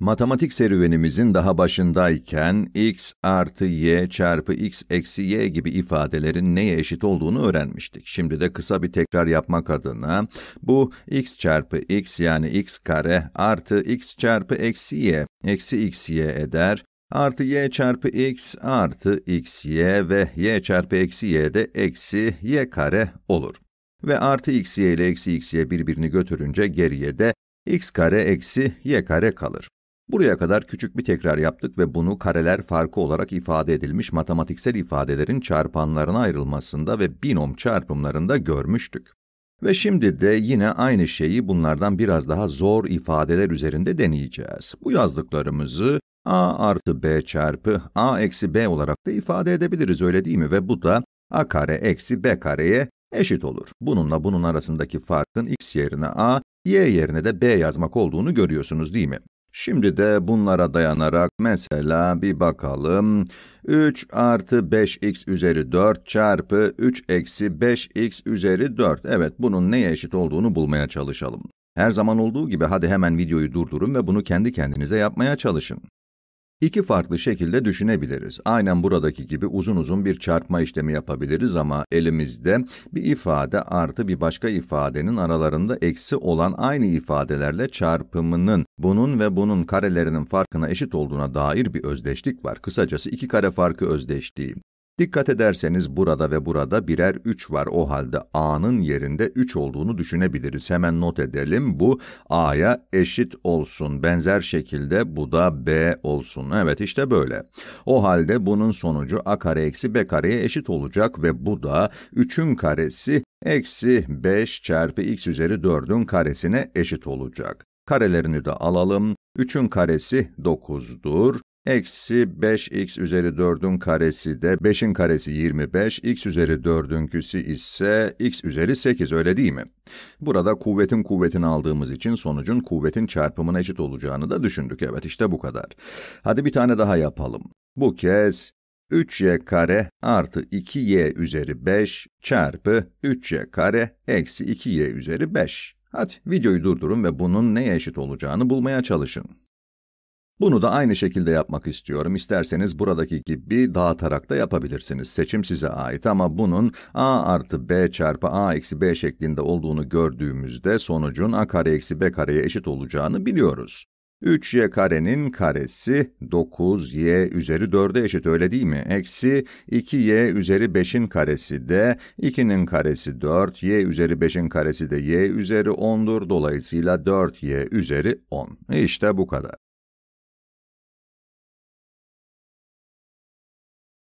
Matematik serüvenimizin daha başındayken x artı y çarpı x eksi y gibi ifadelerin neye eşit olduğunu öğrenmiştik. Şimdi de kısa bir tekrar yapmak adına bu x çarpı x yani x kare artı x çarpı eksi y eksi x y eder. Artı y çarpı x artı x y ve y çarpı eksi y de eksi y kare olur. Ve artı x y ile eksi x y birbirini götürünce geriye de x kare eksi y kare kalır. Buraya kadar küçük bir tekrar yaptık ve bunu kareler farkı olarak ifade edilmiş matematiksel ifadelerin çarpanlarına ayrılmasında ve binom çarpımlarında görmüştük. Ve şimdi de yine aynı şeyi bunlardan biraz daha zor ifadeler üzerinde deneyeceğiz. Bu yazdıklarımızı a artı b çarpı a eksi b olarak da ifade edebiliriz öyle değil mi? Ve bu da a kare eksi b kareye eşit olur. Bununla bunun arasındaki farkın x yerine a, y yerine de b yazmak olduğunu görüyorsunuz değil mi? Şimdi de bunlara dayanarak mesela bir bakalım. 3 artı 5x üzeri 4 çarpı 3 eksi 5x üzeri 4. Evet bunun neye eşit olduğunu bulmaya çalışalım. Her zaman olduğu gibi hadi hemen videoyu durdurun ve bunu kendi kendinize yapmaya çalışın. İki farklı şekilde düşünebiliriz. Aynen buradaki gibi uzun uzun bir çarpma işlemi yapabiliriz ama elimizde bir ifade artı bir başka ifadenin aralarında eksi olan aynı ifadelerle çarpımının bunun ve bunun karelerinin farkına eşit olduğuna dair bir özdeşlik var. Kısacası iki kare farkı özdeşliği. Dikkat ederseniz burada ve burada birer 3 var o halde A'nın yerinde 3 olduğunu düşünebiliriz. Hemen not edelim bu A'ya eşit olsun. Benzer şekilde bu da B olsun. Evet işte böyle. O halde bunun sonucu A kare eksi B kareye eşit olacak ve bu da 3'ün karesi eksi 5 çarpı x üzeri 4'ün karesine eşit olacak. Karelerini de alalım. 3'ün karesi 9'dur. Eksi 5x üzeri 4'ün karesi de 5'in karesi 25, x üzeri 4'ünküsü ise x üzeri 8 öyle değil mi? Burada kuvvetin kuvvetini aldığımız için sonucun kuvvetin çarpımına eşit olacağını da düşündük. Evet işte bu kadar. Hadi bir tane daha yapalım. Bu kez 3y kare artı 2y üzeri 5 çarpı 3y kare eksi 2y üzeri 5. Hadi videoyu durdurun ve bunun neye eşit olacağını bulmaya çalışın. Bunu da aynı şekilde yapmak istiyorum. İsterseniz buradaki gibi dağıtarak da yapabilirsiniz. Seçim size ait ama bunun a artı b çarpı a eksi b şeklinde olduğunu gördüğümüzde sonucun a kare eksi b kareye eşit olacağını biliyoruz. 3y karenin karesi 9y üzeri 4'e eşit öyle değil mi? Eksi 2y üzeri 5'in karesi de 2'nin karesi 4, y üzeri 5'in karesi de y üzeri 10'dur. Dolayısıyla 4y üzeri 10. İşte bu kadar.